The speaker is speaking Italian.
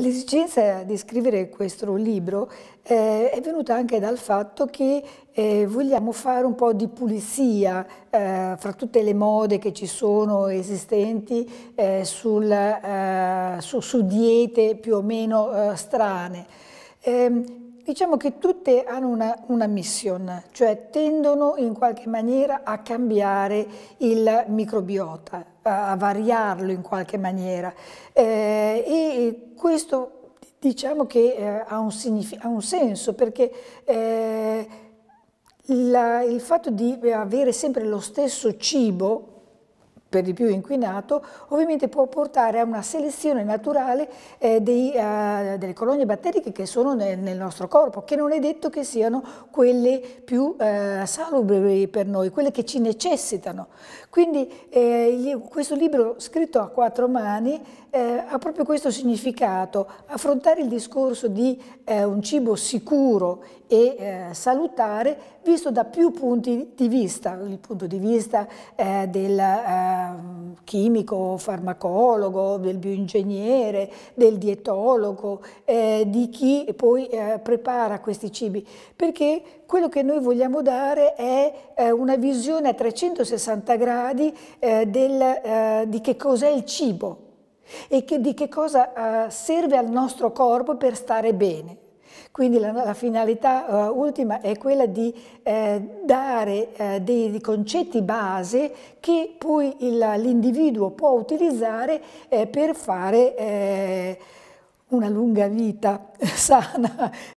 L'esigenza di scrivere questo libro eh, è venuta anche dal fatto che eh, vogliamo fare un po' di pulizia eh, fra tutte le mode che ci sono esistenti eh, sul, eh, su, su, diete più o meno eh, strane. Ehm, diciamo che tutte hanno una, una, mission, cioè tendono in qualche maniera a cambiare il microbiota, a, a variarlo in qualche maniera eh, e questo diciamo che eh, ha, un ha, un senso perché eh, la, il fatto di avere sempre lo stesso cibo per di più inquinato, ovviamente può portare a una selezione naturale eh, dei, eh, delle colonie batteriche che sono nel, nel, nostro corpo, che non è detto che siano quelle più eh, salubri per noi, quelle che ci necessitano. Quindi eh, questo libro scritto a quattro mani eh, ha proprio questo significato, affrontare il discorso di eh, un cibo sicuro e salutare visto da più punti di vista, il punto di vista del Ehm, chimico, farmacologo, del bioingegnere, del dietologo, eh, di chi poi eh, prepara questi cibi, perché quello che noi vogliamo dare è eh, una visione a 360 gradi eh, del, eh, di che cos'è il cibo e che, di che cosa serve al nostro corpo per stare bene. Quindi la, la finalità uh, ultima è quella di eh, dare eh, dei, dei, concetti base che poi l'individuo può utilizzare eh, per fare eh, una lunga vita sana.